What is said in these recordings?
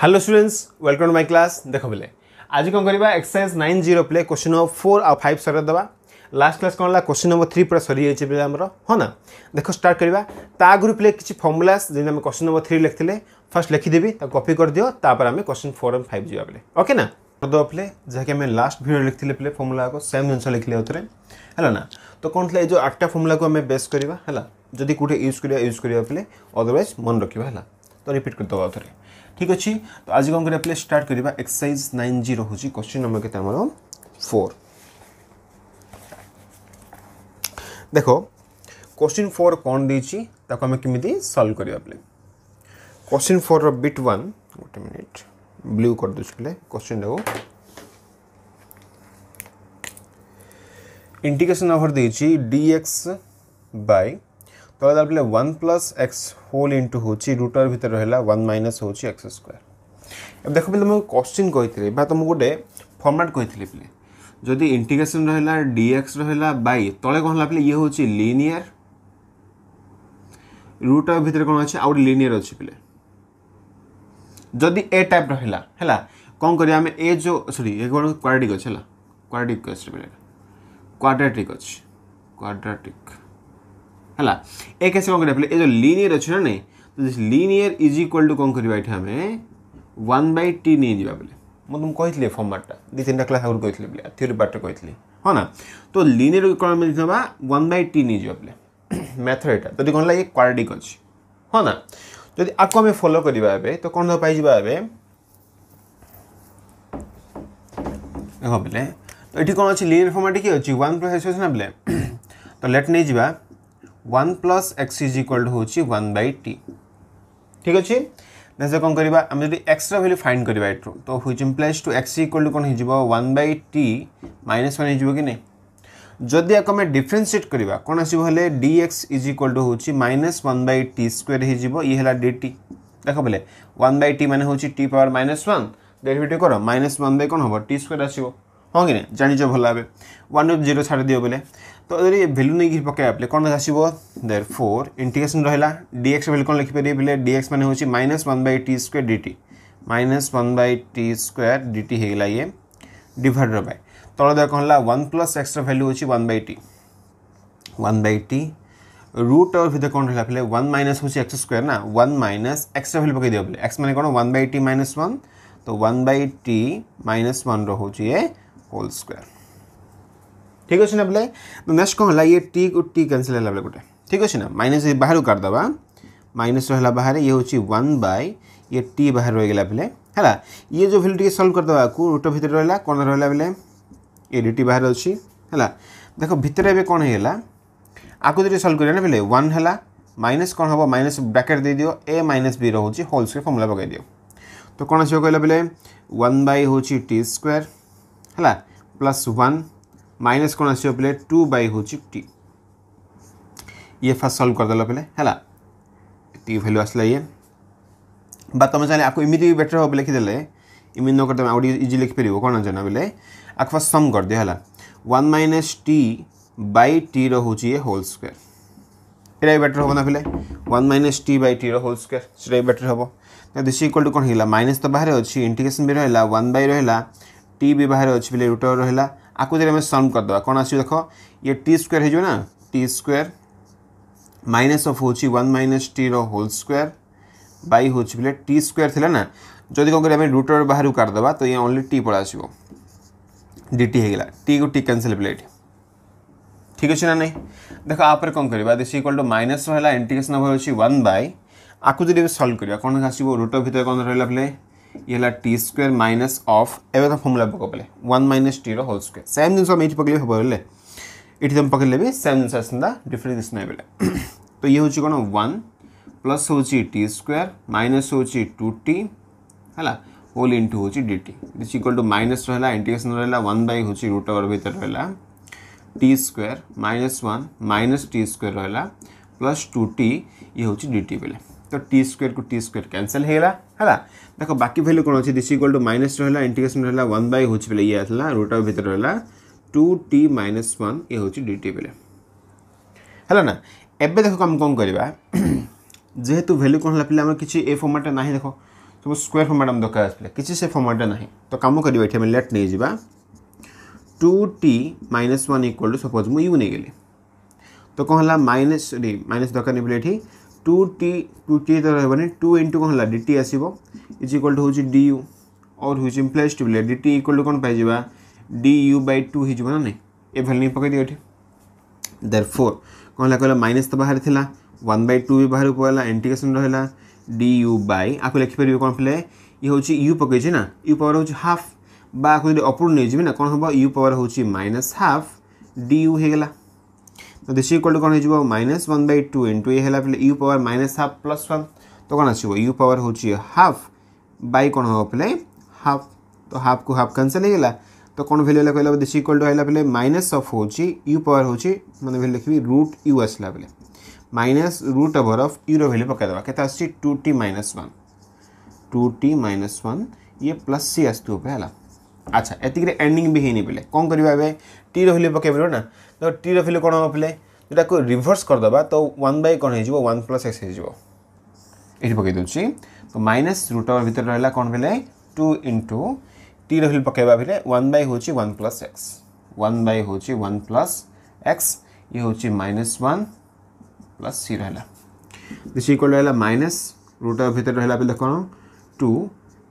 hello students welcome to my class দেখ বেলে আজ কম করা এক্সরসাইজ নাইন জিরো পিলে কোশ্চিন নম্বর ফোর আ ফাইভ সরাই দেওয়া লাস্ট ক্লাস কোণ হল কোশ্চিন নম্বর থ্রি পুরা সরি যাই পিলে আমার হ্যাঁ না দেখ স্টার্ট করা তা আগুর পিলে কিছু ফর্মুলাস যেমন আমি কোশ্চিন নম্বর থ্রি লিখলে ফার্স্ট লিখিদেবি তা কপি করে দিও তাপরে আমি কোশ্চিন ফোর এন্ড ফাইভ যা পিলে ওকে না କରିଦେବା ପିଲେ ଯାହାକି ଆମେ ଲାଷ୍ଟ ଭିଡ଼ିଓ ଲେଖିଥିଲେ ପିଲେ ଫର୍ମୁଲାକୁ ସେମ୍ ଜିନିଷ ଲେଖିଲେ ଆଉଥରେ ହେଲା ନା ତ କ'ଣ ଥିଲା ଏଇ ଯେଉଁ ଆଠଟା ଫର୍ମୁଲାକୁ ଆମେ ବେସ୍ କରିବା ହେଲା ଯଦି କେଉଁଠି ୟୁଜ୍ କରିବା ୟୁଜ୍ କରିବା ପିଲେ ଅଦରୱାଇଜ୍ ମନେ ରଖିବା ହେଲା ତ ରିପିଟ୍ କରିଦେବା ଆଉଥରେ ঠিক আছে তো আজ কম করা প্লে স্টার্ট করা এক্সরসাইজ নাইন জি রয়েছে কোশ্চিন নম্বর কেতে আমার ফোর দেখ কোশ্চিন ফোর কম দিয়েছি তাকে আমি কমিটি সলভ করা প্লে কোশ্চিন ফোর বিট ওয়ান গোটে মিনিট ব্লু করেদেছি প্লে কোশ্চিনটা integration over the DX by ତଳେ ତାର ପିଲା one plus x whole into ହେଉଛି ରୁଟର ଭିତରେ ରହିଲା ୱାନ୍ ମାଇନସ୍ ହେଉଛି ଏକ୍ସ ସ୍କୋୟାର ଏବେ ଦେଖ ପିଲା ମୁଁ କ୍ୱଶ୍ଚିନ୍ କହିଥିଲି ବା ତୁମକୁ ଗୋଟେ ଫର୍ମାଟ୍ କହିଥିଲି ପିଲେ ଯଦି ଇଣ୍ଟିଗ୍ରେସନ୍ ରହିଲା ଡିଏକ୍ସ ରହିଲା ବାଇ ତଳେ କ'ଣ ହେଲା ପିଲେ ଇଏ ହେଉଛି ଲିନିୟର ରୁଟ୍ ଭିତରେ କ'ଣ ଅଛି ଆଉ ଗୋଟେ ଲିନିୟର ଅଛି ପିଲେ ଯଦି ଏ ଟାଇପ୍ ରହିଲା ହେଲା କ'ଣ କରିବା ଆମେ ଏ ଯେଉଁ ସରି ଏ କ'ଣ କ୍ୱାଡ୍ରାଟିକ୍ ଅଛି ହେଲା କ୍ୱାଡ୍ରାଟିକ୍ ଅଛି ପିଲେ କ୍ୱାଡ୍ରାଟିକ୍ ଅଛି କ୍ୱାଡ୍ରାଟିକ୍ ହେଲା ଏ କେସ୍ କ'ଣ କରିବା ଏ ଯେଉଁ ଲିନିୟର୍ ଅଛି ନା ନାହିଁ ତ ଲିନିୟର୍ ଇଜ୍ ଇକ୍ୱାଲ୍ ଟୁ କ'ଣ କରିବା ଏଠି ଆମେ ୱାନ୍ ବାଇ ଟି ନେଇଯିବା ବୋଲେ ମୁଁ ତୁମକୁ କହିଥିଲି ଫର୍ମାଟ୍ଟା ଦୁଇ ତିନିଟା କ୍ଲାସ୍ ଆଗରୁ କହିଥିଲି ବୋଲେ ଥିଓରି ପାର୍ଟରେ କହିଥିଲି ହଁ ନା ତ ଲିନିୟର୍ କ'ଣ ନେବା ୱାନ୍ ବାଇ ଟି ନେଇଯିବା ବୋଲେ ମ୍ୟାଥଡ଼ ଏଇଟା ଯଦି କ'ଣ ହେଲା ଇଏ କ୍ୱାଡ୍ରାଟିକ୍ ଅଛି ହଁ ନା ଯଦି ଆକୁ ଆମେ ଫଲୋ କରିବା ଏବେ ତ କ'ଣ ପାଇଯିବା ଏବେ ହଁ ବୋଲେ ତ ଏଠି କ'ଣ ଅଛି ଲିନିୟର୍ ଫର୍ମାଟ୍ କି ଅଛି ୱାନ୍ ପ୍ଲସ୍ ଏକ୍ସ ଅଛି ନା ବୋଲେ ତ ଲେଟ୍ ନେଇଯିବା one plus x is equal to হচ্ছে ওয়ান বাই টি ঠিক আছে ନା ସେ କ'ଣ କରିବା ଆମେ ଯଦି ଏକ୍ସଟ୍ରା ଭାଲ୍ୟୁ ଫାଇଣ୍ଡ କରିବା ଏଠୁ ତ which implies two x equal to କ'ଣ ହେଇଯିବ one by t minus one ହେଇଯିବ କି ନାହିଁ ଯଦି ଆକୁ ଆମେ ଡିଫରେନ୍ସିଏଟ୍ କରିବା କ'ଣ ଆସିବ ହେଲେ d x is equal to ହେଉଛି minus one by t square ହେଇଯିବ ଇଏ ହେଲା ଡି ଟି ଦେଖ ବୋଲେ ୱାନ୍ ବାଇ ଟି ମାନେ ହେଉଛି t power minus one derivative କର ମାଇନସ୍ ୱାନ୍ ବାଇ କ'ଣ ହେବ ଟି ସ୍କୋୟାର୍ ଆସିବ ହଁ କି ନାହିଁ ଜାଣିଛ ଭଲ ଭାବେ ୱାନ୍ ଅଫ୍ ଜିରୋ ଛାଡ଼ିଦିଅ ବୋଲେ तो ଯଦି ଭ୍ୟାଲ୍ୟୁ ନେଇକି ପକାଇବା ବେଲେ କ'ଣ ଆସିବ ଦେର୍ ଫୋର୍ ଇଣ୍ଟିଗ୍ରେସନ୍ ରହିଲା ଡିଏକ୍ସ ଭ୍ୟାଲ୍ୟୁ କ'ଣ ଲେଖିପାରିବେ ବେଲେ ଡିଏକ୍ସ ମାନେ ହେଉଛି minus one by t square d t minus one by t square d t ହେଇଗଲା ଇଏ ଡିଭାଇଡ଼ର ବାଇ ତଳ ଦେହ କ'ଣ ହେଲା ୱାନ୍ ପ୍ଲସ୍ ଏକ୍ସଟ୍ରା ଭ୍ୟାଲ୍ୟୁ ହେଉଛି one by t one by t root और फिर कौन रहा पहले वन माइनस हूँ एक्स स्क्वायर ना वन माइनस एक्स भैल्यू पकड़ दिया एक्स मैंने कौन one by t minus one तो one by t minus one रोचे होल स्क्वायर ठीक अच्छे ना बोले नेक्स्ट कौन है ये टी को टी कैनसल होगा गोटे ठीक अच्छे ना माइनस बाहर करदे माइनस रहा बाहर ये हूँ वन बै ये टी बाहर रहीगला बेले है ये जो भैल्यू टी सल्व करदे रोट भितर रहा कौन रहा बेले ये डी टी बाहर अच्छी है देख भितर एवं कौन है आपको जो सल्व करा बोले वन है माइनस कौन हम माइनस ब्राकेट दे दिव ए माइनस बी रोच होल स्क् फर्मुला पकड़ दिव तो कौन आस कह बोले वन बै हूँ टी स्क्वेर है प्लस वन माइनस कौन आस पे टू बै हूँ टी ये फास्ट सल्व करदेल पे है ये भैल्यू आसला ये बा तुम चाहिए आपको इमी भी बेटर हम लिखीदे इमी नक तुम आउ इजी लिखिपर कौन जान बोले आपको फास्ट सम कर दिया है one minus t by t रोच ये होल स्क्वेयर এটা বেটর হব না পিলে one minus t by t whole square সেটা বেটর হব দিস ইকুয়াল টু কোণ হইলা মাইনাস তো বাহারে অছি ইন্টিগ্রেসন বি রহিলা ওয়ান বাই রহিলা টি বি বাহারে অছি পিলে রুট রহিলা आपको जब आम सल्व करदे कौन आस देख ये टी स्क्वयर हो टी स्क्वयर माइनस अफ हो one minus t whole square by हो बोले टी स्क्वयर थी ना जदि तो कौन करें रुटर बाहर काटदे तो ये ओनली टी पड़ आस डी हो टी को टी कैनसल बोले ठीक अच्छे ना नहीं देख आप कौन करवा दिस इक्वाल टू माइनस रहा इंटिकेसन अफ हूँ वन बै आपको जब सल्व करवा कौन आस रुटर भितर कौन रहा ये टी स्क्वेयर माइनस अफ एवं फर्मुला पक पे one minus t whole square same जिन ये पकड़े तो हम बोले ये तुम पकड़े भी सेम जिन डिफरेन्स ना बेले तो ये हूँ कौन वन प्लस हूँ टी स्क्वेयर माइनस हूँ टू टी है होल इंटू हूँ d t is to minus रहा इंटीग्रेसन रहा वन बै हूँ रुट ओवर भितर रहा t square minus one minus t square रहा प्लस टू टी ये हूँ डी टी बोले तो टी स्क् को टी स्क्वेयर कैनसल होगा है ତାଙ୍କ ବାକି ଭ୍ୟାଲ୍ୟୁ କ'ଣ ଅଛି ଦିସ୍ ଇକ୍ୱାଲ୍ ଟୁ ମାଇନସ୍ ରହିଲା ଇଣ୍ଟିଗ୍ରେସନ୍ ରହିଲା ୱାନ୍ ବାଇ ହେଉଛି ବୋଲେ ଇଏ ଆସିଲା ରୁଟ୍ ଅଫ୍ ଭିତରେ ରହିଲା ଟୁ ଟି ମାଇନସ୍ ୱାନ୍ ଇଏ ହେଉଛି ଡି ଟି ବୋଲେ ହେଲା ନା ଏବେ ଦେଖ ଆମେ କ'ଣ କରିବା ଯେହେତୁ ଭ୍ୟାଲ୍ୟୁ କ'ଣ ହେଲା ପିଲା ଆମର କିଛି ଏ ଫର୍ମାଟ୍ରେ ନାହିଁ ଦେଖ ସବୁ ସ୍କୋୟାର୍ ଫର୍ମାଟ୍ ଆମ ଦରକାର ଆସିଲା କିଛି ସେ ଫର୍ମାଟ୍ରେ ନାହିଁ ତ କାମ କରିବା ଏଠି ଆମେ ଲେଟ୍ ନେଇଯିବା two t minus one equal to suppose ମୁଁ ୟୁ ନେଇଗଲି ତ କ'ଣ ହେଲା ମାଇନସ୍ ମାଇନସ୍ ଦରକାର ନେଇ ବୋଲେ ଏଠି ଟୁ ଟି ଟୁ ଟି ତ ରହିବନି ଟୁ ଇଣ୍ଟୁ କ'ଣ ହେଲା ଡି ଟି ଆସିବ इज इक्वल टू हूँ डी यू और हूँ इम्प्लाइज टूबुलर डी टी इक्वाल टू कौन पाइज डी यू बै टू हो ना नहीं ए भैल्यू पकई दिए देर फोर कौन है कह माइनस तो बाहर था वन बै टू भी बाहर पड़ा इंटिग्रेसन रहा डी यू बै आपको लिखिपर कौन पे ये हूँ यू पकई ना यू पावर हूँ हाफ बाकी जो अपरू नहीं ना कौन हम यू पावर हूँ माइनस हाफ डी यू होगा तो देश इक्वल टू कौन हो minus one by two into ये u power minus half plus one तो कौन आस पावर हूँ हाफ बै कौन हम पे हाफ तो हाफ को हाफ तो कैनसल मतलब हो गला तो अच्छा, कौन भैल्यू कह दिस इक्वल टू आइला माइनस अफ हो यू पावर हूँ मैंने भैल्यू लिखी रुट यू आसला बेले माइनस रुट ओवर अफ यूरो भैल्यू पकईदे के two t minus one two t minus one ये प्लस सी आसे अच्छा एति के एंडिंग भी होनी बोले कौन करवा टी रैल्यू पक ना तो टी रैल्यू कौन हम पे जोटा को रिभर्स करदे तो वन बै कौन हो प्लस एक्स हो पकईदे तो माइनस रुट ओवर भितर रहा कौन बेले टू इंटु टी रही पकड़ा बेले वन बै हूँ one plus x one by हूँ वन प्लस एक्स ये हूँ माइनस वन प्लस सी रहा दिस इक्वल रहा माइनस रुट ओवर भितर रहा बेले कौन टू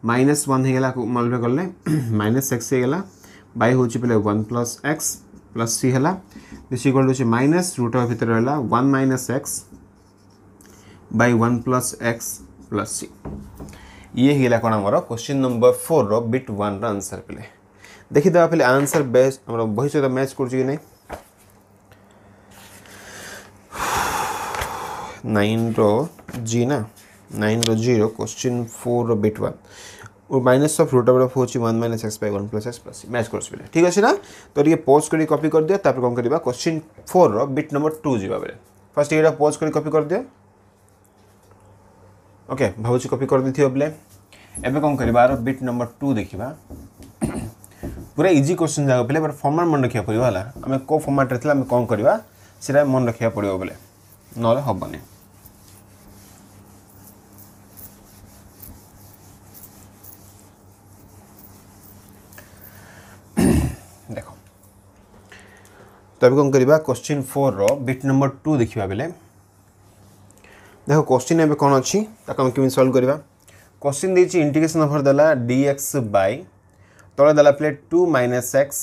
माइनस वन हो मल्टीप्लाई कले माइनस एक्स होगा बै हूँ बोले one plus x plus c है this equal to minus root over भितर रहा one minus x by one plus x plus c ଇଏ ହେଇଗଲା କ'ଣ ଆମର କ୍ୱେଶ୍ଚିନ୍ ନମ୍ବର ଫୋର୍ର ବିଟ୍ ୱାନ୍ର ଆନ୍ସର୍ ପିଲେ ଦେଖିଦେବା ପିଲେ ଆନ୍ସର୍ ବେସ୍ ଆମର ବହି ସହିତ ମ୍ୟାଚ୍ କରୁଛି କି ନାହିଁ ନାଇନ୍ର ଜି ନା क्वेश्चन फोर କ୍ୱେଶ୍ଚିନ୍ ଫୋର୍ର माइनस अफ रूट अफ हूँ one minus x by one plus x plus match कर ठीक अच्छे ना तो ये पोज कर कपी कर दिया कौन करवा question four bit number two जी बेले फर्स्ट ये पोज कर कपी कर दिया ओके भाव कपी कर दे बोले एवं कौन कर बिट नंबर टू देखा पूरा इजी क्वेश्चन जाक पे बट फर्माट मन रखा पड़ा है आम कौ फर्माट्रे आम कौन करवा मन रखा पड़ो बोले ना हेनी देख तो अभी कौन करवा question four bit number two देखा बेले देखो क्वेश्चन एवं कौन अच्छी आम केमी सल्व करवा क्वेश्चन देखिए इंटिग्रेसन अफर देला एक्स बै तले देला पे two minus x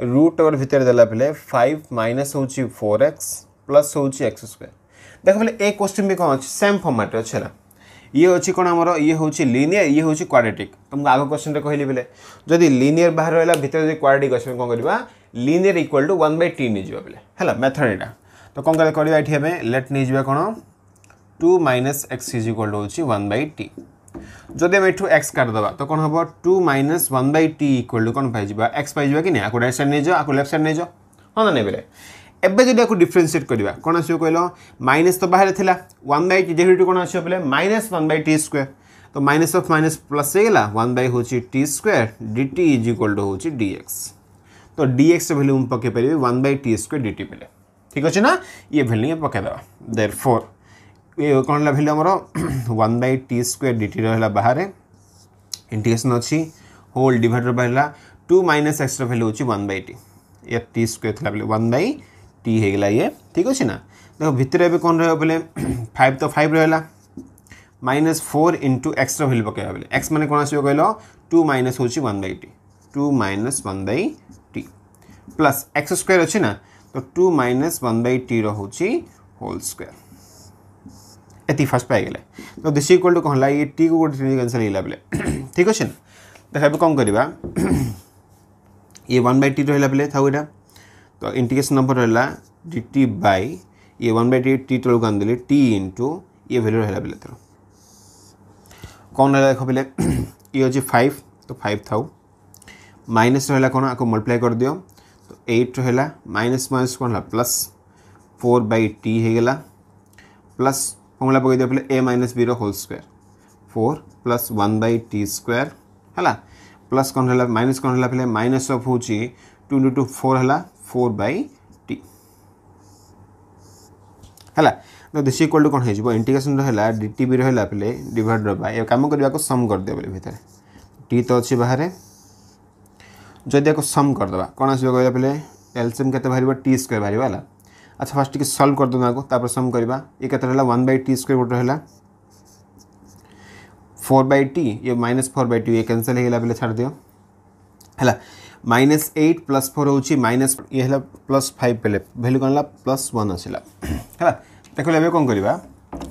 root over भितर देला फाइव माइनस हूँ फोर एक्स प्लस होक्स एक्स स्क्वयर देख बोले ए क्वेश्चन भी कौन अच्छे सेम फर्माट्रे अच्छे ये अच्छी कौन आम ये हूँ लिनियर ये हूँ क्वाड्रेटिक तुमको आग क्वेश्चन कहली बोले जदि लिनियर बाहर रहा भितर जो क्वाड्रेटिक अच्छे कौन करवा linear equal to one by t नहीं बोले है मेथड यहाँ तो कौन करवा ये लेट नहीं जाए कौन two minus x is equal हूँ वन बै टी जदि आम एठू एक्स काटिदेवा तो कौन हम two minus one by t equal to कौन पाइव एक्स पाई कि नहीं रईट सैड नहीं आपको लेफ्ट सैड नहीं हाँ ना नहीं एवं जब आपको डिफरेनसीएट करवा कौन आस कहल माइनस तो बाहर थी वन बै टी डेफिट कौन आस बोले minus one by t square तो माइनस अफ माइनस प्लस होगा वन बै हूँ टी स्क्वयर डी तो टी इज इक्वाल टू हूँ डीएक्स तो डीएक्स भैल्यू मुझे पकई पारि one by t square d t बेले ठीक अच्छे ना ये भैल्यू पकईदे देर फोर କ'ଣ ହେଲା ଭାଲ୍ୟୁ ଆମର ୱାନ୍ ବାଇ ଟି ସ୍କୋୟାର ଡିଟିର ହେଲା ବାହାରେ ଇଣ୍ଟିଗ୍ରେସନ୍ ଅଛି ହୋଲ୍ ଡିଭାଇଡ଼ର ହେଲା ଟୁ ମାଇନସ୍ ଏକ୍ସର ଭାଲ୍ୟୁ ହେଉଛି ୱାନ୍ ବାଇ ଟି ଇଏ ଟି ସ୍କୋୟାର ଥିଲା ବୋଲେ ୱାନ୍ ବାଇ ଟି ହେଇଗଲା ଇଏ ଠିକ୍ ଅଛି ନା ଦେଖ ଭିତରେ ଏବେ କ'ଣ ରହିବ ବୋଲେ ଫାଇଭ୍ ତ ଫାଇଭ୍ ରହିଲା ମାଇନସ୍ ଫୋର୍ ଇଣ୍ଟୁ ଏକ୍ସର ଭାଲ୍ୟୁ ପକାଇବା ବୋଲେ ଏକ୍ସ ମାନେ କ'ଣ ଆସିବ କହିଲ ଟୁ ମାଇନସ୍ ହେଉଛି one by t two minus one by t plus x square ଅଛି ନା ତ ଟୁ ମାଇନସ୍ ୱାନ୍ ବାଇ ଟିର ହେଉଛି ହୋଲ୍ ସ୍କୋୟାର एति फास्ट पाइले तो दिस इक्वल टू कहला ये टी को गोटे थ्री कैनसल होगा बोले ठीक अच्छे ना देख तो ए कौन करवा ये वन बै टी रहा था तो इंटिकेसन नंबर रहा डी टी बै ये वन बै टी टी तौक आन दे टी इंटु ये भैल्यू रहा बोले तेरह कौन रहा देख बोले ये अच्छे फाइव तो फाइव था माइनस रहा कौन आपको मल्टीप्लाए कर दि तो एट रहा माइनस माइनस कौन प्लस फोर बै टी होगा प्लस ફોર્મ્યુલા પકાઈ દો એટલે a માઇનસ b રો whole square 4 plus 1 by t square ହେଲା ପ୍ଲସ୍ କ'ଣ ହେଲା ମାଇନସ୍ କ'ଣ ହେଲା ପିଲା ମାଇନସ୍ ଅଫ୍ ହେଉଛି ଟୁ ଇଣ୍ଟୁ ଟୁ ଫୋର୍ ହେଲା ଫୋର୍ ବାଇ ଟି ହେଲା ତ ଦିସ୍ ଇକ୍ୱାଲ୍ ଟୁ କ'ଣ ହେଇଯିବ ଇଣ୍ଟିଗ୍ରେସନ୍ ରହିଲା ଡି ଟି ବି ରହିଲା ପିଲେ ଡିଭାଇଡ଼୍ ବାଇ କାମ କରିବାକୁ ସମ୍ କରିଦେବା ବୋଲି ଭିତରେ ଟି ତ ଅଛି ବାହାରେ ଯଦି ୟାକୁ ସମ୍ କରିଦେବା କ'ଣ ଆସିବ କହିବା ପିଲେ ଏଲ୍ସିଏମ୍ କେତେ ବାହାରିବ ଟି ସ୍କୋୟାର୍ ବାହାରିବ ହେଲା अच्छा फास्ट टी सल्व करदे आपको सम करवा ये के वन बै टी स्क् गोटे है फोर बै टी ये माइनस फोर बै टी ये कैनसल होगा बोले छाड़ दि है माइनस एट प्लस फोर हो माइनस ये है प्लस फाइव पे भैल्यू कौन प्लस वन आसला है देखो ये कौन करवा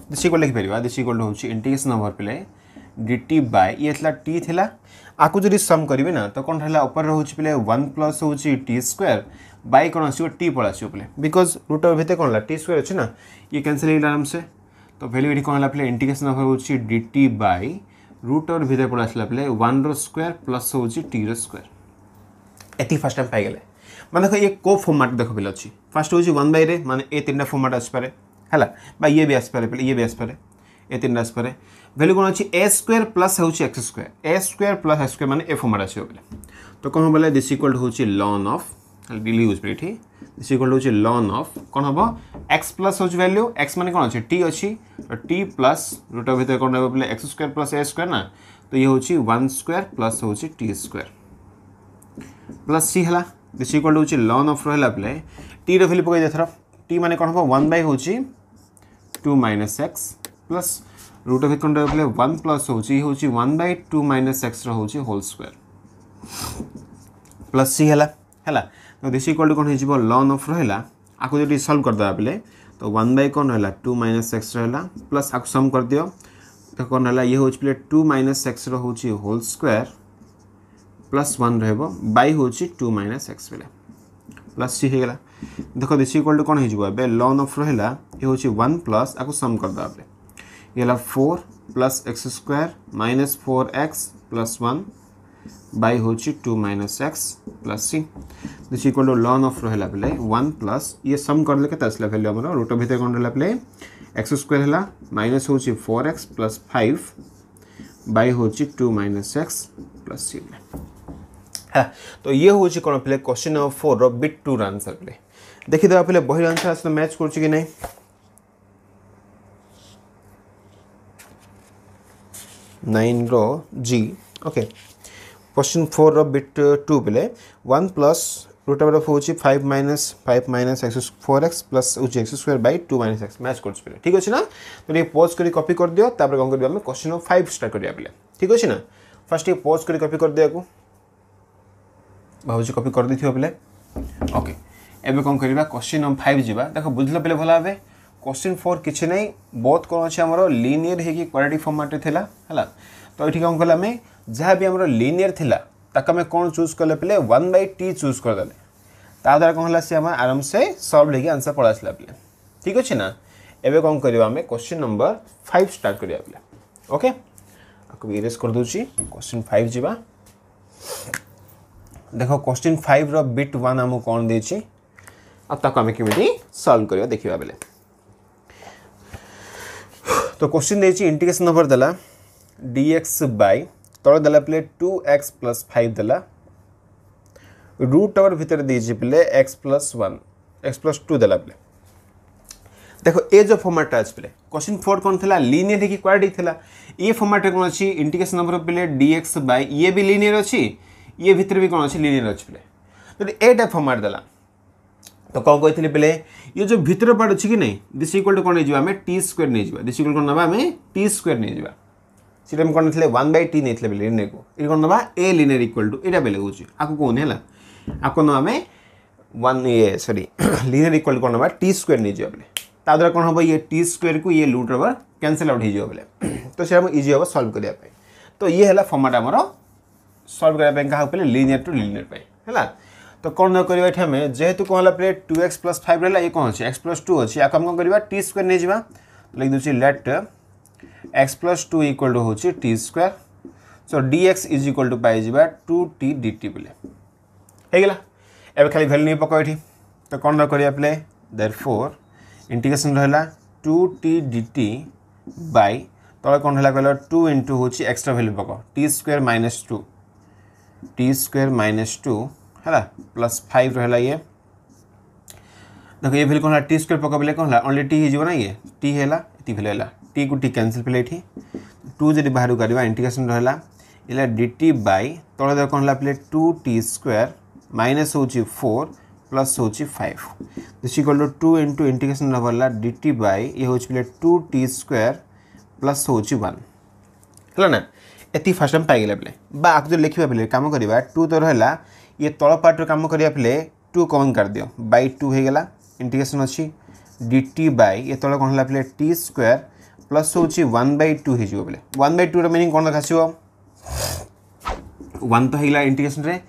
दिस इक्वल लिखिपर दिस इक्वल हूँ इंटीग्रेसन ओवर पे डी टी बाय ये टी थी आपको जो सम करेंगे ना तो कौन है अपर रोचे पे वन प्लस हो टी स्क्वयर बै कौन आस टी आस बिकज रुट भितर कौन है टी स्क्वयर अच्छे ना ये कैनसल हो आराम से तो भैल्यू ये कौन है इंडिकेसन अफ हूँ डी टी बै रुट भितर पल आसला पे वन रोयर प्लस हो टी रोयर एति फास्ट टाइम पाइले मैंने देख ये को फर्माट देख पे अच्छी फास्ट हूँ वन बै रे मैंने ये तीन टाइम फर्माट आसपे है ये भी आसपे ये भी आसपे એ તીનટા સ્કોરે વેલ્યુ કોણ ଅଛି a સ્ક્વેર પ્લસ ହେଉଛି x square a square plus x square ମାନେ f ଆମର ଆସିବ ବୋଲେ ତ କ'ଣ ବୋଲେ ଦିସ୍ ଇକ୍ୱାଲ୍ ହେଉଛି ln ଅଫ୍ ଡିଲି ୟୁଜ୍ ଏଠି ଦିସ୍ ଇକ୍ୱାଲ୍ ହେଉଛି ln ଅଫ୍ କ'ଣ ହେବ x ପ୍ଲସ୍ ହେଉଛି ଭ୍ୟାଲ୍ୟୁ x ମାନେ କ'ଣ ଅଛି t ଅଛି ଟି ପ୍ଲସ୍ ରୁଟ ଭିତରେ କ'ଣ ରହିବ ବୋଲେ x square plus a square ନା ତ ଇଏ ହେଉଛି ୱାନ୍ ସ୍କୋୟାର ପ୍ଲସ୍ ହେଉଛି ଟି ସ୍କୋୟାର ପ୍ଲସ୍ ସି ହେଲା ଦିସ୍ ଇକ୍ୱାଲ୍ ହେଉଛି ଲନ୍ ଅଫ୍ ରହିଲା ବୋଲେ ଟିର ଭ୍ୟାଲ୍ୟୁ ପକାଇ ଦେଇଥର ଟି ମାନେ କ'ଣ ହେବ ୱାନ୍ ବାଇ ହେଉଛି two minus x plus root of एक कंटा वन प्लस हूँ ये हूँ one by two minus x रोच होल स्क्वयर प्लस सी है तो दिस इक्वल टू कौन हो लन अफ रहा आपको जो सल्व करदे बोले तो वन बै कौन रहा टू माइनस एक्स रहा प्लस आपको सम कर दि तो कौन है ये हूँ पे टू माइनस एक्स रोच होल स्क्वयर प्लस वन रई हूँ टू माइनस एक्स पे प्लस सी होगा देखो दिस इक्वल टू कौन हो लन अफ रहा ये हूँ वन प्लस आपको सम करदे बोले ये four plus x square minus four x plus one by हो two minus x plus c this equal to लन अफ रहा पे वन प्लस ये सम करले के भैल्यू आम रोट भितर कौन रहा पे एक्स स्क्वे है माइनस हूँ four x plus five by हूँ two minus x plus c हाँ तो ये हूँ कौन पे question number four bit two answer पे देखीदे पे बहर आंसर आस मैच कर 9 ರ ಜಿ okay question four bit two बेले one plus root over of हूँ five minus five minus x four x plus हूँ x square by two minus x match कर ठीक अच्छे ना तो ये पोज कर कपी कर दियो तापर कौन कर क्वेश्चन फाइव स्टार्ट करा पे ठीक अच्छे ना फास्ट ये पोज कर कपी कर दिया भाव कपी कर पे ओके एवं कौन करवा क्वेश्चन नंबर फाइव जावा देख बुझल पे भल हे क्वेश्चन फोर किसी ना बहुत कौन अच्छे आमर लिनियर होक्वाटिक फर्माट्रे थी है तो ये कौन कले आम जहाँ भी आम लिनियर थी आम कौन चूज कले पे वन बै टी चूज करदे ता द्वारा कौन है सी आम आराम से सल्व हो आंसर पड़ा आसला पे ठीक अच्छे ना एवं कौन करवा आम क्वेश्चन नंबर फाइव स्टार्ट करा पे ओके इरेज करदे क्वेश्चन फाइव जी देख क्वेश्चन फाइव रिट वन आमको कौन दे आम केमी सल्व कर देखा बेले तो क्वेश्चन द्यायची इंटिग्रेशन नंबर दिला डी एक्स बाय तळ दिला पिले टू एक्स प्लस फाईव्ह दिला रूट आवर भितर देईची पिले x plus one x plus two देला पिले দেখো এ যে ফর্মাটটা আছে পিলে কোশ্চিন ফোর কোন লা লিনিয়ার হয়েকি কোয়াড্রিক লা এ ফর্মাটে কোণ অছি ইন্টিগ্রেশন নম্বর পিলে ডিএক্স বাই ইয়ে বি লিনিয়ার অছি ইয়ে ভিতরে বি কোণ অছি লিনিয়ার অছি পিলে যদি এটা ফর্মাট দেলা तो कौन कही पे ये जो भितर पार्ट अच्छी ना दिस इक्वाल टू कौन आम टी स्क्वेयर नहीं दिशक्वल कौन ना आम टी स्क्वेयर नहीं सीटा कौन नहीं वन बै टी नहीं पे लिने को ये कौन ना ए लिनेर इक्वाल टू यहाँ बेले कौन आपको कौन है आपको ना आम वन ये सरी लिनेर इक्वाल कौन ना टी स्क्वेयर नहीं बोले ताद्वारा तो कौन हम ये टी स्क्वेयर को ये लुट रहा कैनसल आउट हो तो सर इज हम सल्व करने तो ये है फर्माटा आम सल्व करने क्या लिनेर टू लिनेर है তো କ'ଣ ନ କରିବା ଏଠି ଆମେ ଯେହେତୁ କ'ଣ ହେଲା ପ୍ଲେଟ୍ ଟୁ ଏକ୍ସ ପ୍ଲସ୍ ଫାଇଭ୍ ରହିଲା ଇଏ କ'ଣ ଅଛି ଏକ୍ସ ପ୍ଲସ୍ ଟୁ ଅଛି ଆକୁ ଆମେ କ'ଣ କରିବା ଟି ସ୍କୋୟାର ନେଇଯିବା ଲେଖିଦେଉଛି let x plus two equal to ହେଉଛି t square so d x is equal to ପାଇଯିବା ଟୁ ଟି ଡି ଟି ବୋଲେ ହେଇଗଲା ଏବେ ଖାଲି ଭ୍ୟାଲ୍ୟୁ ନେଇ ପକାଅ ଏଠି ତ କ'ଣ ନ କରିବା ପ୍ଲେ ଦେର୍ ଫୋର୍ ଇଣ୍ଟିଗ୍ରେସନ୍ ରହିଲା two t d t by ତଳେ କ'ଣ ହେଲା କହିଲ ଟୁ ଇଣ୍ଟୁ ହେଉଛି ଏକ୍ସଟ୍ରା ଭ୍ୟାଲ୍ୟୁ ପକାଅ t square minus two t square minus two है प्लस फाइव रहा ये देखो ये भैल्यू कौन टी स्क्वेयर पक बेले कौन ओनली टी हो ना ये टी है टी भैल्यू टी को टी कैनसल पे ये टू जब बाहर कर इंटिग्रेसन रहा इला डी टी बै तल देख कौन पे टू टी स्क्वयर माइनस हो फोर प्लस हो five this two two into integration रहा डी टी बै ये हूँ पे टू टी स्क्वयर प्लस हो वन है ना ये फास्ट टाइम पाइगले बोले बा जो लिखा बोले कम करवा टू तो रहा ये तल पार्ट्र कम करवा पे टू कमन कर दि बै टू होगा इंटिग्रेसन अच्छी डी टी बै ये तल कौन है टी स्क् प्लस हूँ वन बै टू हो बोले वन बै टूर मिनिंग कौन आसो वन तो होगा इंटिग्रेसन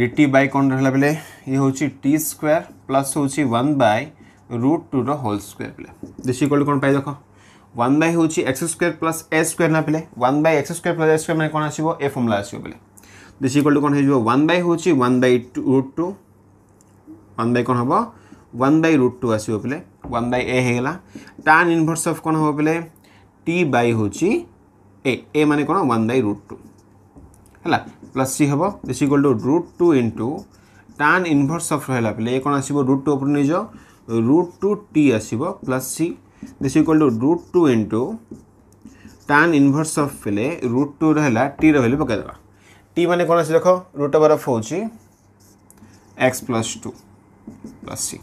डी टी बै कौन रहा बोले ये हूँ टी स्क् प्लस हूँ वन बै रुट टूर होल स्क् बोले दिस कल कौन पाई देख वन बै हूँ x square plus a square ना पे one by x square plus a square मैंने कौन आस ए फर्मुला आसो बोले দিস ইকুয়াল টু କ'ଣ ହେଇଯିବ ୱାନ୍ ବାଇ ହେଉଛି one by two root two one by କ'ଣ ହେବ ୱାନ୍ ବାଇ ରୁଟ୍ ଟୁ ଆସିବ ପିଲେ ୱାନ୍ ବାଇ ଏ ହେଇଗଲା ଟାନ୍ ଇନଭର୍ସ ଅଫ୍ କ'ଣ ହେବ ପିଲେ ଟି ବାଇ ହେଉଛି ଏ ଏ ମାନେ କ'ଣ ୱାନ୍ ବାଇ ରୁଟ୍ ଟୁ ହେଲା ପ୍ଲସ୍ ସି ହେବ this equal to root two into tan inverse of ରହିଲା ପିଲେ ଏ କ'ଣ ଆସିବ ରୁଟ୍ ଟୁ ଉପରେ ନେଇଯାଅ ରୁଟ୍ ଟୁ ଟି ଆସିବ plus c this equal to root two into tan inverse of ପିଲେ ରୁଟ୍ ଟୁ ରହିଲା ଟି ରହିଲେ ପକାଇଦେବା टी मान कौन आख रुट अफ ओवर हूँ x plus two plus c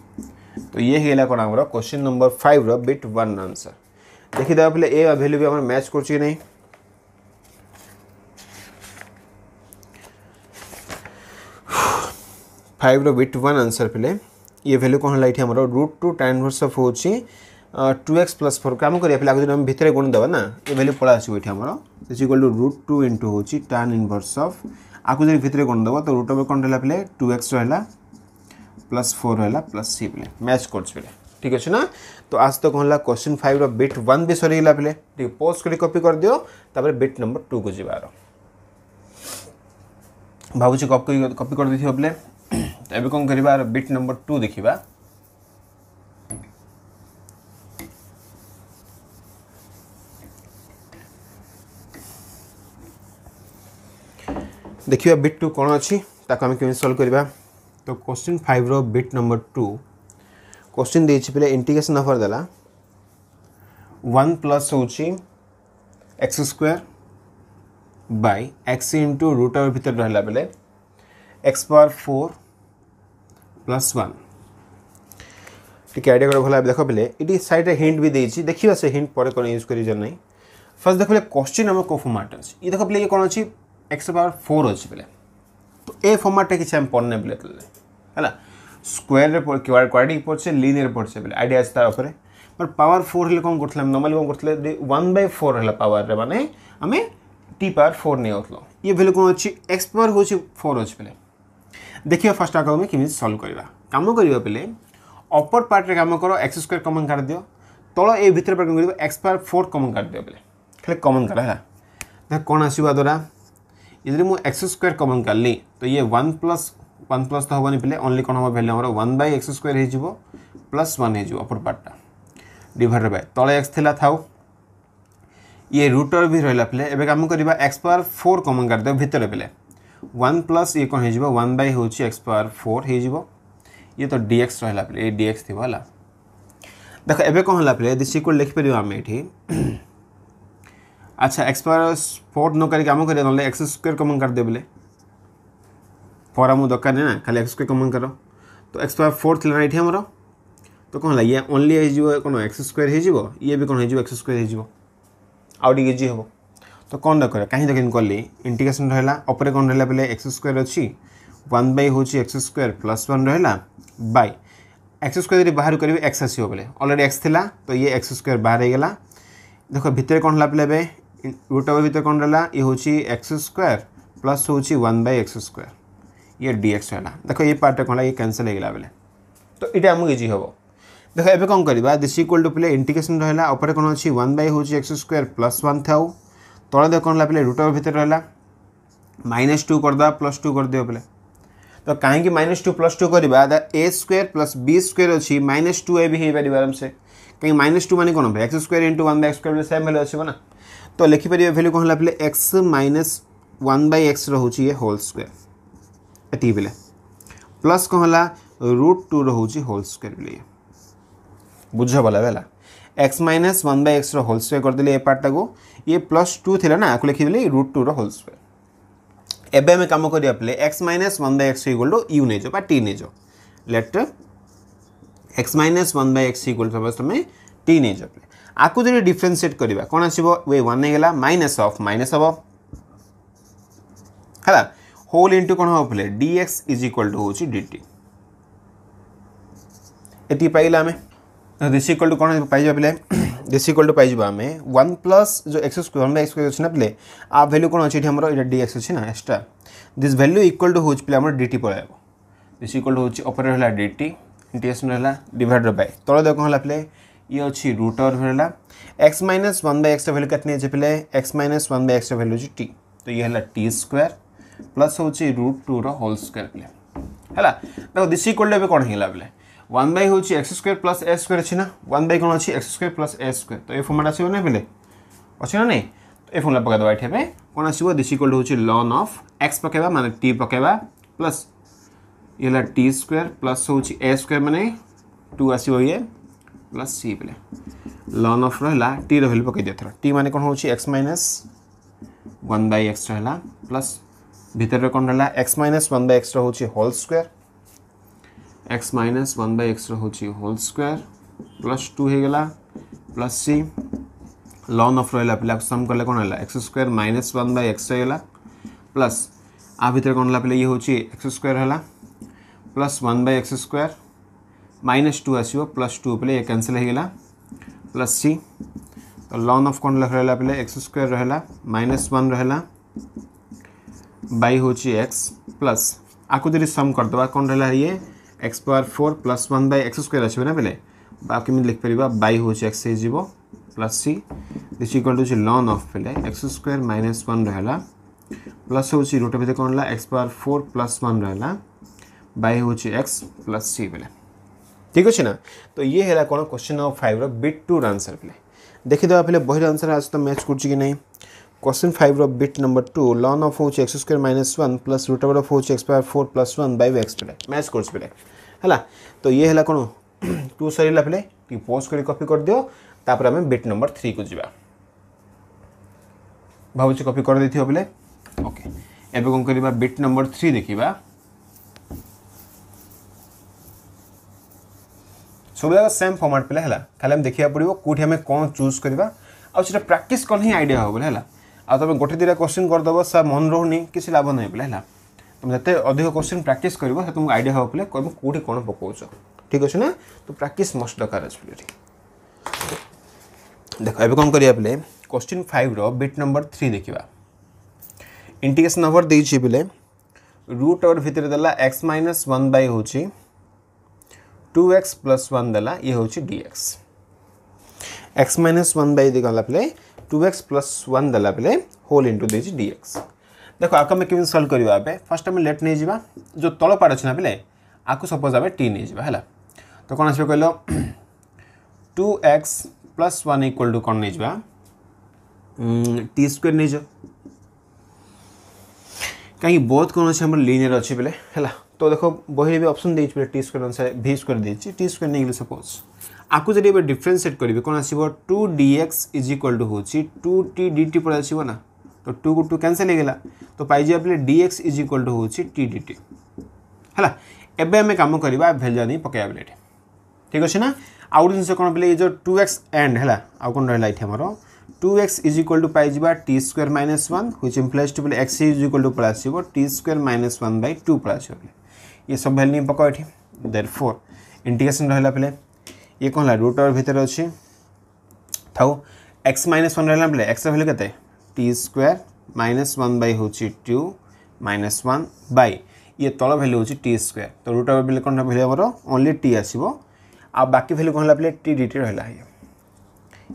तो ये होगा तो कौन आम question number five bit one answer देखीद पे ए भैल्यू भी आम मैच कर फाइव रिट वन आंसर पे ये भैल्यू कौन है ये root two tan inverse of हूँ टू एक्स प्लस फोर कम करा पे आगे भितर गुण देवा ना ये भैल्यू पड़ा आसो is equal to root two into हूँ टान इनभर्स अफ आपको जब भितर गुण देव तो रुट अफ कौन रहा पे टू एक्स रहा प्लस फोर रहा प्लस सी पे मैच कर ठीक अच्छे ना तो आज तक हला क्वेश्चन फाइव रिट वन भी सरीगला पे ठीक कर कपी करदि तापर बिट नंबर टू को जीवार भावुँ कपी कपी करदे कर बिट नंबर टू देखा देखिए बिट टू कौन अच्छी ताको आम क्यों इनसल्व करवा तो क्वेश्चन फाइव रो बिट नंबर टू क्वेश्चन दे पे इंटीग्रेसन अफर देला वन प्लस हूँ x square by x into root over ভিতরে রহলা বেলে x power four plus one টিকি আইডিয়া করে ভাল ভাবে দেখ বেলে এটি সাইডে হিন্ট বি দিয়েছি দেখিবা সে হিন্ট পরে কোন ইউজ করি জানি ফার্স্ট দেখ বেলে কোশ্চিন আমার কো ফর্মাট আছে ই দেখ বেলে ইয়ে কোন আছে एक्स पावर फोर अच्छे बोले तो ए फर्माटे कि पढ़ने बोले है स्क्वयर क्वाडिक पढ़े लिनियर पढ़े बोले आईडिया अच्छे तरह बट पावर फोर हेल्ले कौन करते नर्माली कौन करते वन बै फोर है पावर में मानते आम टी पावर फोर नहीं ये भैल्यू कौन अच्छी एक्स पावर हूँ फोर अच्छे बोले देखिए फास्ट आगे तुम्हें किमी सल्व करा कम करवा पे अपर पार्ट्रे कम कर एक्स स्क् कमन काट दि तल ए भितर पार्ट कर एक्स पावर फोर कमन काट दिए बोले खाली कमन काट है कौन आसा द्वारा इधर मुझे एक्स स्क्वयर कमन कली तो ये वन प्लस वन प्लस तो हेनी पे ओनली कौन हम भैल्यू आम वन बै एक्स स्क्वयर हो प्लस वन होपर पार्टा डिवाइड बै तले एक्स थी थाउ ये रुटर भी रहा पे एवं कम करवा एक्स पावर फोर कमन करदे भितर पे वन प्लस ये कौन हो वन बै हूँ एक्स पावर फोर हो ये तो डीएक्स रहा ये डीएक्स थी देख एवं कौन है दिस इक्वल लिखिपर आम ये আচ্ছা এক্স পাওয়ার ফোর নকারি কাম করিয়া নহলে এক্স স্কোয়ার কমন করদে বেলে ফোর আমি দরকার না খালি এক্স স্কোয়ার কমন কর তো এক্স পাওয়ার ফোর লা না এটি আমার তো কম হল ইয়ে অনলি হয়েযিব কোণ এক্স স্কোয়ার হয়েযিব ইয়ে বি কোণ হয়েযিব এক্স স্কোয়ার হয়েযিব আউ টিকে ইজি হব তো কোণ দরকার কাহি দরকার কলি ইন্টিগ্রেসন রহলা অপরে কোণ রহলা বেলে এক্স স্কোয়ার অছি ওয়ান বাই হচ্ছে এক্স স্কোয়ার প্লস ওয়ান রহলা বাই एक्स स्क्वयर यदि बाहर करेंगे एक्स आसो बोले अलरेडी एक्स था तो ये एक्स स्क्वयर बाहर हो गला देख भितर कौन है पे रुट ओवर भितर कौन रहा ये हूँ एक्स स्क्वयर प्लस हूँ वन बै एक्स स्क्वयर ये डीएक्स है देख ये पार्टे कौन ये कैनसल होगा बेले तो ये आमको इजी हम देख ए कौन करवा दिस इक्वल टू पे इंडिकेसन रहा उपर कौन अच्छी वन बै हूँ एक्स स्क्वयर प्लस वन था तले देख कौन पे रुट ओवर भितर रहा माइनस टू करदे प्लस टू करदे पे तो कहीं माइनस टू प्लस टू करवा द a square plus b square अच्छी माइनस टू ए भी हो पार आराम से कहीं माइनस टू मैंने कौन x square into one x square same value अच्छे ना तो लिखिपर भैल्यू कौन लगे x minus one by x रोच होल स्क्वे ये बेले प्लस कौन है रुट टू रोच होल स्क् बोलिए बुझगला बेला x minus one by x रोल स्क्वयर करदे ये पार्टा को ये प्लस टू थी ना आपको लिखिदेली रुट टू रोल स्क्वयर एवं आम कम कर x minus one by x equal to u नहीं जाओ टी नहीं let x minus one by x equal समझ टी नहीं जाओ आपको तो जो डिफरेनसीएट करवा कौन आस वन होगा माइनस अफ माइनस हम है होल इंटु कौन हम बोले डीएक्स इज इक्वाल टू हूँ डी टी ये पाइल आम दिस इक्वाल टू कौन पाइबा पे दिस इक्वाल टू पाइबा आम वन प्लस जो x square one by x square ना पे आ भैल्यू कौन अच्छी आम डीएक्स एक्स अच्छी ना एक्सट्रा दिस भैल्यू इक्वाल टू हूँ पे आम डी टी पलैब दिस इक्वाल टू हूँ अपरेटर है डी टी इंटीएस है डिवाइडेड बै तौर देख कौन है पे ये अच्छी रूट अफ रहा एक्स माइनस वन बाय एक्सटा भैल्यू कैसे नहीं एक्स माइनस वन बै एक्सटा भैल्यू हूँ टी तो ये टी स्क्वयर प्लस हूँ रुट टूर होल स्क्वयर प्ले है देख दिस कोल्डे कौन होगा बोले वन बै हूँ x square plus a square अच्छी ना वन बै कौन अच्छी x square plus a square तो ये फर्माटा आसो ना बोले अच्छे ना नहीं तो ये फर्मुला पकड़ ये कौन आसो दिस कोल्ड हूँ लन अफ एक्स पकेबा मैं टी पक प्लस ये टी स्क्वयर प्लस हूँ ए स्क्वयर मैंने टू आसो प्लस सी पे लन अफ रहा टी रैल्यू पकई दिए थर टी मान कौन हो एक्स माइनस वन बै एक्सटा है प्लस भितर कौन रहा एक्स माइनस वन बै एक्सट्रा हूँ whole square x minus one by एक्सट्रा हूँ होल स्क् प्लस टू होगा प्लस सी लन अफ रहा पे सम कले कौन है x square minus one by एक्सट्राला प्लस आ भितर कौन रहा पे ये हूँ x square plus one by x square minus two आसो प्लस टू पे ये कैनसल होगा प्लस सी तो लन अफ कौन रहा पे एक्स स्क्वेयर रहा माइनस वन रहा बै हूँ एक्स प्लस आपको जो सम करदे कौन रहा ये x power four plus one by x square आसो ना पे कमी लिखिपर बै हूँ एक्स हो plus c this equal to लॉन अफ पे एक्स स्क्वेयर माइनस वन रहा प्लस हूँ रोटे भितर कौन है x power four plus one रहा बै हूँ एक्स प्लस सी बेले ठीक अच्छे ना तो ये है कौन क्वेश्चन नंबर फाइव ବିଟ୍ ଟୁର ଆନ୍ସର୍ ପିଲେ ଦେଖିଦେବା ପିଲେ ବହିର ଆନ୍ସର୍ ଏହା ସହିତ ମ୍ୟାଚ୍ କରୁଛି କି ନାହିଁ question five bit number two लन अफ हूँ x square minus one plus root of हूँ x power four plus one by x पे मैच कर पे है तो ये है कौन टू सर पे पोज कर कपि करदि तापर आम बिट नंबर थ्री को जी भाव कपि कर करदे पे ओके एवं कौन करवा बिट नंबर थ्री देखा ସବୁଯାକ ସେମ୍ ଫର୍ମାଟ୍ ପିଲା ହେଲା ଖାଲି ଆମେ ଦେଖିବାକୁ ପଡ଼ିବ କେଉଁଠି ଆମେ କ'ଣ ଚୁଜ୍ କରିବା ଆଉ ସେଇଟା ପ୍ରାକ୍ଟିସ୍ କଲେ ହିଁ ଆଇଡ଼ିଆ ହେବ ବୋଲେ ହେଲା ଆଉ ତୁମେ ଗୋଟେ ଦୁଇଟା କୋଶ୍ଚିନ୍ କରିଦେବ ସାର୍ ମନ ରହୁନି କିଛି ଲାଭ ନାହିଁ ବୋଲେ ହେଲା ତୁମେ ଯେତେ ଅଧିକ କୋଶ୍ଚିନ୍ ପ୍ରାକ୍ଟିସ୍ କରିବ ସେତେ ତୁମକୁ ଆଇଡ଼ିଆ ହେବ ବୋଲେ କହିବ କେଉଁଠି କ'ଣ ପକାଉଛ ଠିକ୍ ଅଛି ନା ତ ପ୍ରାକ୍ଟିସ୍ ମଷ୍ଟ ଦରକାର ଅଛି ବୋଲି ଦେଖ ଏବେ କ'ଣ କରିବା ବୋଲେ କୋଶ୍ଚିନ୍ ଫାଇଭ୍ର ବିଟ୍ ନମ୍ବର ଥ୍ରୀ ଦେଖିବା ଇଣ୍ଡିକେସନ୍ ନମ୍ବର ଦେଇଛି ବୋଲେ ରୁଟ୍ ଅର୍ ଭିତରେ ଦେଲା ଏକ୍ସ ମାଇନସ୍ ୱାନ୍ ବାଇ ହେଉଛି टू एक्स प्लस वन देला ये हूँ dx x minus one by गला टू एक्स प्लस वन देला बेले होल इंटू दे डीएक्स देख आपको आम कमी सल्व करवा फास्ट आम लेट नहीं जावा जो तल पार्ट अच्छे ना बेले आपको सपोज आम टी नहीं जावा है तो कौन आस कह two x plus one equal to कौन नहीं जावा टी स्क्वेयर नहीं जाओ कहीं बहुत कौन अच्छे लिनियर अच्छे बेले है तो देखो बहि भी अप्सन दे टी स्क्त अनुसार भि स्क्र दे टी स्क्र नहीं सपोज आपको जब डिफरेनसीएट करेंगे कौन आस two dx is equal to हूँ टू टी डी टी पड़े आसो ना तो टू को टू कैनसल होगा तो पाइजे अपने डीएक्स इज इक्वाल टू हूँ टी डी टी है एवं कम करवा भेजा नहीं प्लेट ठीक अच्छे ना आउ गोटे जिस कौन पे ये जो टू एक्स एंड है कौन रहा है ये two x is equal to पाइज टी स्क्र माइनस व्वान हुई इम्प्लाइज टू बोले एक्स इज इक्वाल टू पड़े t square minus one by two पड़े ये सब भैल्यू नहीं पकाओ ये देर फोर इंटिग्रेसन रहा पे ये कौन है रुट और भितर अच्छी था एक्स माइनस वन रहा पे एक्सर भैल्यू के t square minus one by हूँ टू माइनस वन बै ये तल भैल्यू हूँ टी स्क्वयर तो रुट और बेले कौन भैल्यू आमर ओनली टी आसो आ बाकी भैल्यू कौन पे टी डी टी रहा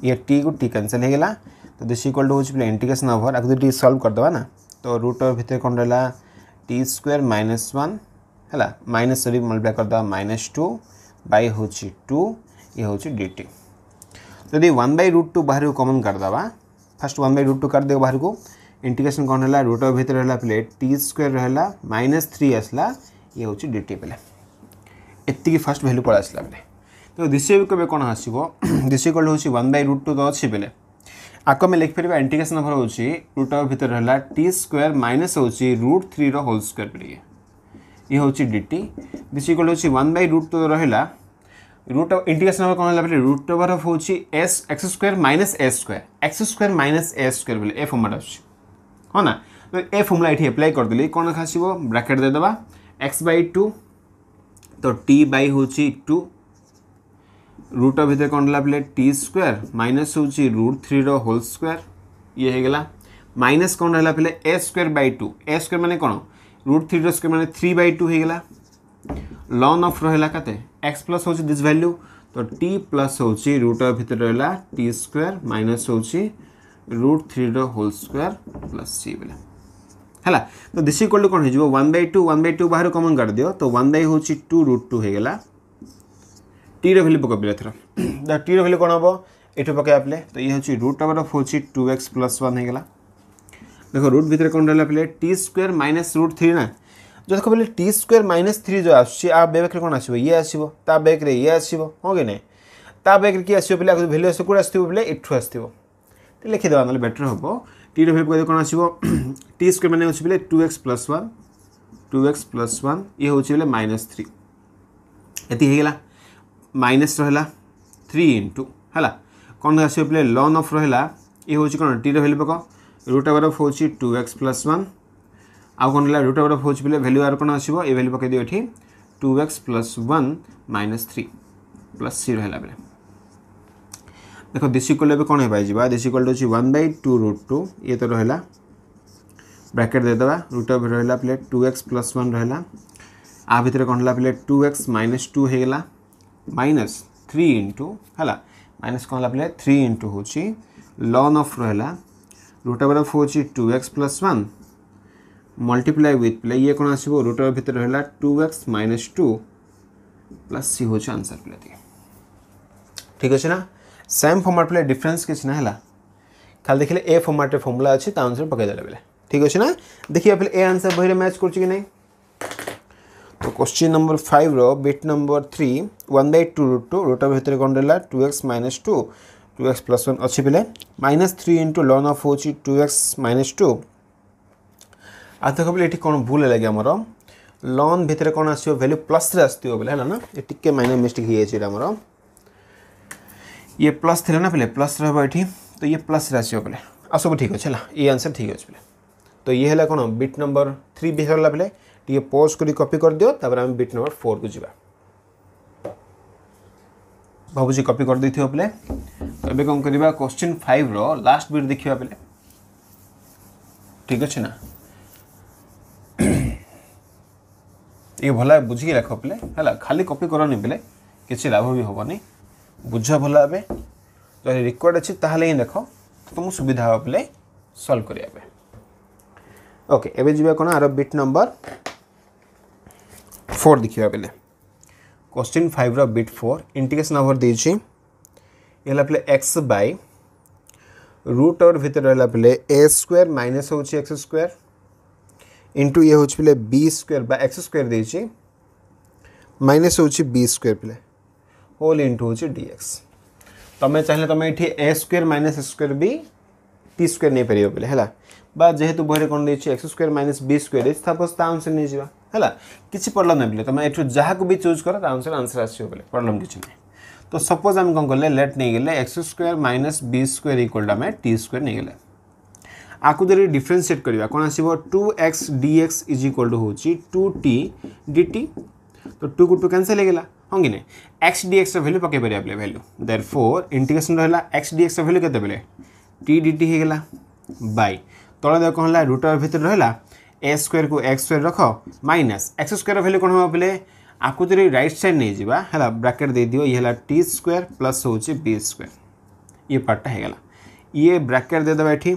ये टी को टी कैनसल होगा तो दिस इक्वाल टू हूँ इंटिग्रेसन अभर आपको टी सल्व करदे ना तो रुट और भितर कौन रहा टी स्क्वयर माइनस वन है माइनस सरी मल्टीप्लाई करदे माइनस टू बै हूँ टू ये हूँ डी टी जदि वन बै रुट टू बाहर को कमन करदे first one by root two काटदेव बाहर को इंटिकेसन कौन है रुट भितर है प्ले टी स्क्वेयर रहा माइनस थ्री आसला ये हूँ डी टी पे इतनी फास्ट भैल्यू पड़ आसला बेले तो दिशे कब कौन आसो दिशे कल हूँ वन बै रुट टू तो अच्छी बेले आपको आम लिखिपर इंटिकेसन भर हो रुट भितर है टी स्क्वेयर माइनस हो रुट थ्री रोल स्क्वेयर पड़े ये हूँ डी दिस इक्वल हूँ वन बै रुट तो रहा रुट इंटिकेसन कौन है रुट ओवर अफ हूँ एस x square minus a square x square minus a square a formula अच्छे हाँ ना तो ए फर्मुला तो ये एप्लाय करदे कौन खास ब्राकेट देदे एक्स बै टू तो टी बै हूँ टू रुट भितर कौन है टी स्क् माइनस हूँ रुट थ्री रोल स्क्वयर ये होगा माइनस कौन है ए square by to A square मैंने कौन रुट थ्री स्क्वेयर मैंने थ्री बै टू होगा लन अफ रहा के एक्स प्लस हूँ दिस भैल्यू तो टी प्लस हूँ रूट भितर रहा टी स्क्वयर माइनस हूँ रुट थ्री रोल स्क्वयर प्लस सी वाला है तो दिस इक्वल टू कौन हो one by two one by two बाहर कमन कर दियो तो वन बै हूँ टू रुट टू होगा टी रैल्यू पक एथर तो टी रैल्यू कौन हम ये पकड़ तो ये हूँ अवर अफ हूँ टू एक्स प्लस वन होगा देख रुट भितर कौन रहा पहले t square minus root three ना जो देख पहले टी स्क्वेयर माइनस थ्री जो आ बेक्रे कौन आसो ये आसो ता बेक्रे ये आसो हाँ कि ना ता बेक्रे किए आस पे भैल्यू आस कौटे आसो पे एठू आसो लिखिदेवा ना बेटर हम टी भैल्यू कहते कौन आसो टी मैंने हो two x plus one two x plus one ये हूँ बोले माइनस थ्री ये माइनस रहा थ्री इंटू है कौन आस पे लन अफ रहा ये हूँ कौन टी रैल्यू पक ରୁଟ୍ ଆୱାର ଅଫ୍ ହେଉଛି ଟୁ ଏକ୍ସ ପ୍ଲସ୍ ୱାନ୍ ଆଉ କ'ଣ ହେଲା ରୁଟ୍ ଆୱାର ଅଫ୍ ହେଉଛି ବୋଲେ ଭ୍ୟାଲ୍ୟୁ ଆର କ'ଣ ଆସିବ ଏ ଭ୍ୟାଲ୍ୟୁ ପକାଇଦିଅ ଏଠି two x plus one minus three plus zero ହେଲା ବେଳେ ଦେଖ ଦେଶୀ କଲ୍ ଏବେ କ'ଣ ହେଇପାରିଯିବା ଦେଶୀ କଲ୍ ହେଉଛି one by two root two ଇଏ ତ ରହିଲା ବ୍ରାକେଟ୍ ଦେଇଦେବା ରୁଟ୍ ଅଫ୍ ରହିଲା ପିଲେ ଟୁ ଏକ୍ସ ପ୍ଲସ୍ ୱାନ୍ ରହିଲା आ भितर कौन है पे टू एक्स माइनस टू होगा माइनस थ्री इंटू है माइनस कौन है पे थ्री इंटू हूँ लन अफ रहा root over of two x plus one multiply with प्ले ये कौन आसो रुट over भितर two x minus two plus c होची आंसर प्ले ठीक अच्छे ना सेम फर्माट पे डिफरेन्स किसी ना खाली देखे ए फर्माट्रे फर्मुला अच्छे आंसर पकाई देले बेले ठीक अच्छे ना देखिए पहले ए आंसर बहुत मैच कर तो क्वेश्चन नंबर फाइव रो bit number three one by two root two root भितर कौन रहा two x minus two two x plus one अच्छी पे माइनस थ्री इंटू लन अफ हो टू एक्स माइनस टू आर्थक बोले ये कौन भूल है कि आमर लन भितर कौन आसो भैल्यू प्लस आसो बोले है ना ये टी माइनस मिस्टेक होमर ये प्लस थे ना पहले प्लस ये तो ये प्लस आसो बोले आ सब ठीक अच्छे ये आंसर ठीक अच्छे बोले तो ये है कौन बिट नंबर थ्री भी सरला बेले टी पोज कर कपि करदि आम बिट नंबर फोर को जी ଭାବୁଛି କପି କରିଦେଇଥିବ ପିଲେ ଏବେ କ'ଣ କରିବା କ୍ୱେଶ୍ଚିନ୍ ଫାଇଭ୍ର ଲାଷ୍ଟ ବିଟ୍ ଦେଖିବା ପିଲେ ଠିକ୍ ଅଛି ନା ଟିକେ ଭଲ ବୁଝିକି ଲେଖ ପିଲେ ହେଲା ଖାଲି କପି କରନି ପିଲେ କିଛି ଲାଭ ବି ହେବନି ବୁଝ ଭଲ ଭାବେ ଯଦି ରେକର୍ଡ଼ ଅଛି ତାହେଲେ ହିଁ ଲେଖ ତୁମକୁ ସୁବିଧା ହେବ ପିଲେ ସଲ୍ଭ କରିବା ପାଇଁ ଓକେ ଏବେ ଯିବା କ'ଣ ଆର ବିଟ୍ ନମ୍ବର ଫୋର୍ ଦେଖିବା ପିଲେ क्वेश्चन फाइव रिट फोर इंटिकेस आवर दे एक्स बै रुट अवर भितर रहा पे ए स्क्वयर माइनस हो एक्स स्क्वयर इंटू ये हूँ पे b square x square minus हो स्क् पे होल इंटू हूँ डीएक्स तुम्हें तुम चाहिए तुम ये ए स्क्वे माइनस स्क्वे भी टी स्क् नहीं पार बोले है जेहेतु तो बहरे कौन देखिए एक्स स्क् माइनस बी स्क्त अनुसार नहीं जावा है किसी प्रोब्लम नहीं बोले ତୁମେ जहाँ को भी चूज कर ତା आंसर ଆନ୍ସର୍ ଆସିବ ବୋଲେ ପ୍ରୋବ୍ଲେମ୍ କିଛି तो सपोज आम कौन कले लेट नहीं गले x square minus b square equal आम टी स्क् नहीं गले आपको जो डिफरेनसीएट करवा कौन आस two x d x is equal to हूँ टू टी डी टी तो टू को टू कैनसल होगा हाँ कि नहीं एक्स डी एक्स रैल्यू पकई पारे बोले भैल्यू देर फोर इंटिग्रेसन रहा एक्स डी एक्स रैल्यू के टी डी टी होगा बै तल देख कौन है रुटर भितर रहा ए स्क्वेयर को एक्स स्क्वेयर रख माइनस एक्स स्क्वेयर भैल्यू कौन हम बोले आपको जो रईट सैड नहीं जावा है ब्राकेट दे दिव ये टी स्क्वे प्लस हूँ बी ये पार्टा तो तो हो ये ब्राकेट देदे ये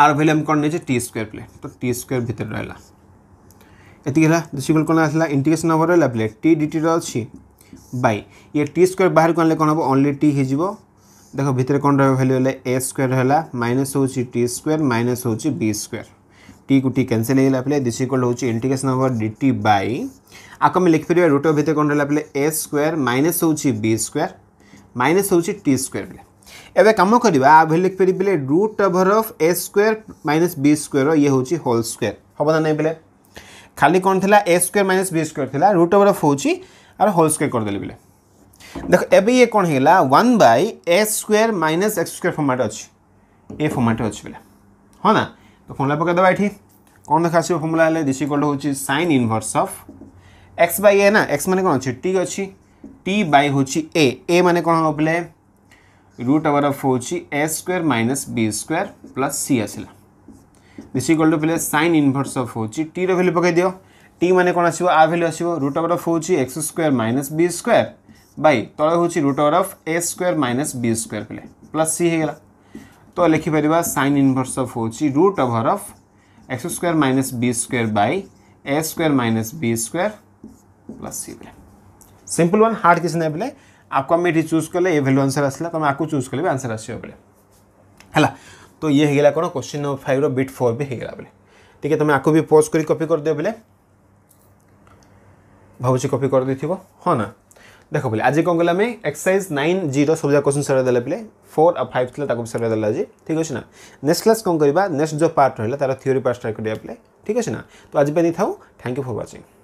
आर भैल्यू आम कौन नहीं टी स्क्वे प्ले तो टी स्क् भर रहा ये देखिए कौन आसला इंटिग्रेसन हम रहा प्ले टी टी अच्छी बै ये टी स्क्वेयर बाहर को आने कौन हम ओनली टी हो देख भितर कौन रहा भैल्यू ए स्क्वे है माइनस हो टी माइनस हो बी टी को टी कैनसल होगा पे दिस इक्वल हो इंटीग्रेसन हम डी टी बै आपको आम लिखिपर रुट भेत कौन रहा पे ए स्क्वयर माइनस हो बी स्क्वयर माइनस हो टी स्क्वयर पे एवं कम करवा लिखिपर पे root over of a square minus b square ये हूँ होल स्क्वयर हम ना नहीं पे खाली कौन थी a square minus b square था रुट ओभर अफ हूँ होल स्क्वयर करदे बोले देख ए ये कौन है one by a square minus x square format अच्छे ए फर्माट अच्छे बोले हाँ ना तो ଫର୍ମୁଲା ପକାଇଦେବା ଏଠି କ'ଣ ଦେଖାଯିବ ଫର୍ମୁଲା ହେଲେ ଦିଶ ଇକ୍ୱାଲ୍ ହେଉଛି sine inverse of x by a ନା ଏକ୍ସ ମାନେ କ'ଣ ଅଛି ଟି ଅଛି ଟି ବାଇ ହେଉଛି ଏ ଏ ମାନେ କ'ଣ ହେବ ପିଲେ ରୁଟ୍ ଆୱାର ଅଫ୍ ହେଉଛି a square minus b square plus c ଆସିଲା ଦିଶ ଇକ୍ୱାଲ୍ ଟୁ ପିଲେ ସାଇନ୍ ଇନଭର୍ସ ଅଫ୍ ହେଉଛି ଟିର ଭ୍ୟାଲ୍ୟୁ ପକାଇ ଦିଅ टी मैंने कौन आसो आ भैल्यू आसो रुट ओवर अफ हूँ x square minus b square by तले हूँ root over of a square minus b square पे प्लस सी होगा तो लिखिपर सैन इनभर्स अफ हूँ root over of x square minus b square by a square minus b square plus c बेले simple one hard किसी ना बोले आपको आम ये चूज तो कले ये भैल्यू आंसर आसला तुम आपको चूज कले भी आंसर आस है तो ये होगा कौन क्वेश्चन नंबर फाइव रिट फोर भी होगा बोले ठीक है तुम तो आपको भी पोज कर बोले करदे बेले कर दे थो हाँ ना দেখ পিলে আজি কম কলে আমি এক্সরসাইজ নাইন জি রবুজা কোশ্চিন সরাই দেলে পিলে ফোর আর ফাইভ লা তাকে সরাই দেলে আজি ঠিক আছে না নেক্সট ক্লাস কম করা নেক্সট যে পার্ট রহলা তার থিওরি পার্ট ট্রাই করা পিলে ঠিক আছে না তো আজি পাই থাও থ্যাংক ইউ ফর ওয়াচিং